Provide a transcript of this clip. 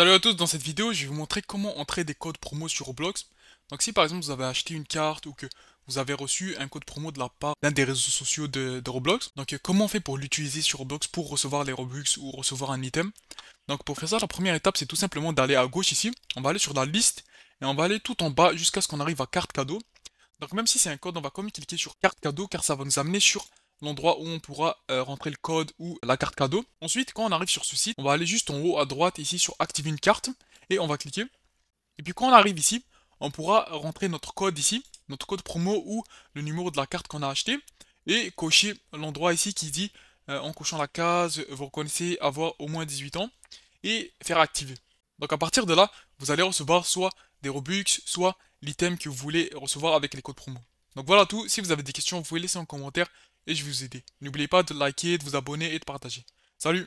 Salut à tous, dans cette vidéo je vais vous montrer comment entrer des codes promo sur Roblox. Donc si par exemple vous avez acheté une carte ou que vous avez reçu un code promo de la part d'un des réseaux sociaux de, Roblox, donc euh, comment on fait pour l'utiliser sur Roblox pour recevoir les Robux ou recevoir un item Donc pour faire ça, la première étape c'est tout simplement d'aller à gauche ici, on va aller sur la liste et on va aller tout en bas jusqu'à ce qu'on arrive à carte cadeau. Donc même si c'est un code, on va quand même cliquer sur carte cadeau car ça va nous amener sur l'endroit où on pourra euh, rentrer le code ou la carte cadeau. Ensuite, quand on arrive sur ce site, on va aller juste en haut à droite ici sur Activer une carte et on va cliquer. Et puis quand on arrive ici, on pourra rentrer notre code ici, notre code promo ou le numéro de la carte qu'on a acheté et cocher l'endroit ici qui dit euh, en cochant la case vous reconnaissez avoir au moins 18 ans et faire activer. Donc à partir de là, vous allez recevoir soit des Robux, soit l'item que vous voulez recevoir avec les codes promo. Donc voilà tout, si vous avez des questions, vous pouvez laisser en commentaire et je vais vous aider. N'oubliez pas de liker, de vous abonner et de partager. Salut